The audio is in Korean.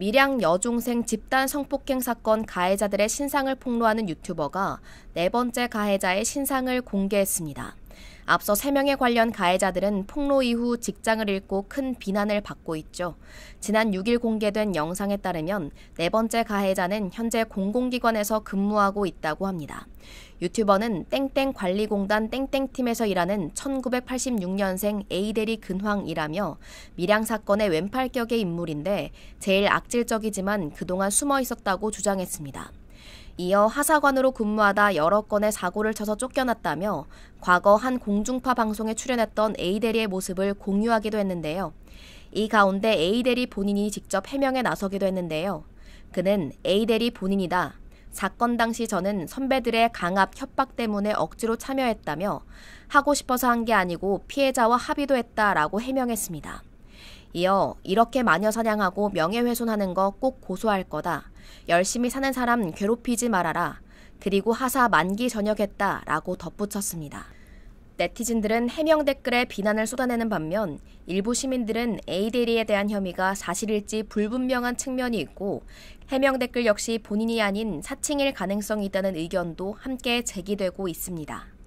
밀양 여중생 집단 성폭행 사건 가해자들의 신상을 폭로하는 유튜버가 네 번째 가해자의 신상을 공개했습니다. 앞서 3명의 관련 가해자들은 폭로 이후 직장을 잃고 큰 비난을 받고 있죠. 지난 6일 공개된 영상에 따르면 네 번째 가해자는 현재 공공기관에서 근무하고 있다고 합니다. 유튜버는 땡땡 관리공단 땡땡팀에서 일하는 1986년생 A대리 근황이라며 밀양 사건의 왼팔격의 인물인데 제일 악질적이지만 그동안 숨어 있었다고 주장했습니다. 이어 하사관으로 근무하다 여러 건의 사고를 쳐서 쫓겨났다며 과거 한 공중파 방송에 출연했던 에이데리의 모습을 공유하기도 했는데요. 이 가운데 에이데리 본인이 직접 해명에 나서기도 했는데요. 그는 에이데리 본인이다. 사건 당시 저는 선배들의 강압 협박 때문에 억지로 참여했다며 하고 싶어서 한 게 아니고 피해자와 합의도 했다라고 해명했습니다. 이어 이렇게 마녀 사냥하고 명예훼손하는 거 꼭 고소할 거다. 열심히 사는 사람 괴롭히지 말아라. 그리고 하사 만기 전역했다. 라고 덧붙였습니다. 네티즌들은 해명 댓글에 비난을 쏟아내는 반면 일부 시민들은 에이데리에 대한 혐의가 사실일지 불분명한 측면이 있고 해명 댓글 역시 본인이 아닌 사칭일 가능성이 있다는 의견도 함께 제기되고 있습니다.